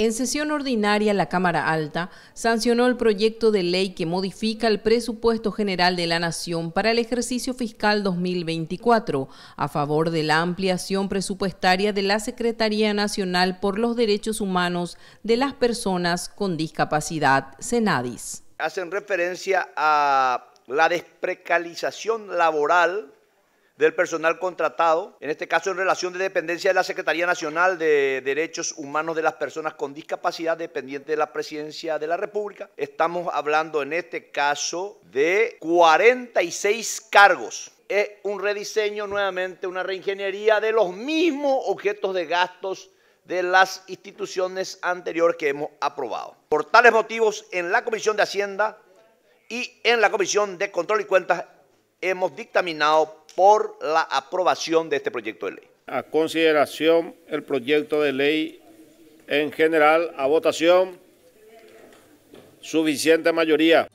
En sesión ordinaria, la Cámara Alta sancionó el proyecto de ley que modifica el presupuesto general de la Nación para el ejercicio fiscal 2024 a favor de la ampliación presupuestaria de la Secretaría Nacional por los Derechos Humanos de las Personas con Discapacidad, Senadis. Hacen referencia a la desprecalización laboral del personal contratado, en este caso en relación de dependencia de la Secretaría Nacional de Derechos Humanos de las Personas con Discapacidad, dependiente de la Presidencia de la República. Estamos hablando en este caso de 46 cargos es un rediseño nuevamente, una reingeniería de los mismos objetos de gastos de las instituciones anteriores que hemos aprobado. Por tales motivos, en la Comisión de Hacienda y en la Comisión de Control y Cuentas hemos dictaminado por la aprobación de este proyecto de ley. A consideración el proyecto de ley en general, a votación, suficiente mayoría.